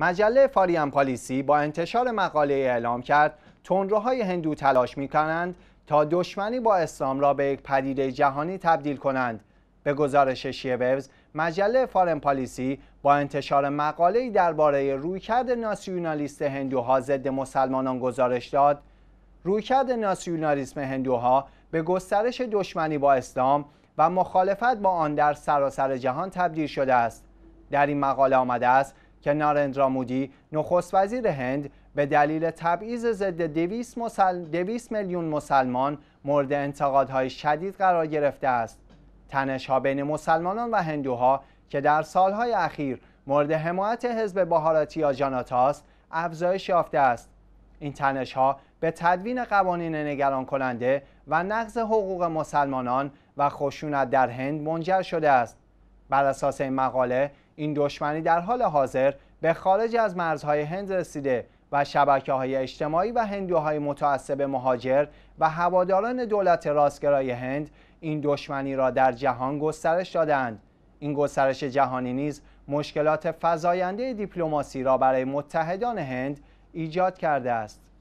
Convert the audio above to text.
مجله فاریان پالیسی با انتشار مقاله اعلام کرد تندروهای هندو تلاش می کنند تا دشمنی با اسلام را به یک پدیده جهانی تبدیل کنند به گزارش شیبوز مجله فارن پالیسی با انتشار مقاله‌ای درباره رویکرد ناسیونالیست هندوها ضد مسلمانان گزارش داد رویکرد ناسیونالیسم هندوها به گسترش دشمنی با اسلام و مخالفت با آن در سراسر جهان تبدیل شده است در این مقاله آمده است که نارندرا مودی نخست وزیر هند به دلیل تبعیض ضد 200 میلیون مسلمان مورد انتقادهای شدید قرار گرفته است ها بین مسلمانان و هندوها که در سالهای اخیر مورد حمایت حزب بهاراتی یا جاناتاست افزایش یافته است این ها به تدوین قوانین نگران کننده و نقض حقوق مسلمانان و خشونت در هند منجر شده است بر اساس این مقاله این دشمنی در حال حاضر به خارج از مرزهای هند رسیده و شبکه های اجتماعی و هندوهای متعصب مهاجر و هواداران دولت راستگرای هند این دشمنی را در جهان گسترش دادند این گسترش جهانی نیز مشکلات فزاینده دیپلماسی را برای متحدان هند ایجاد کرده است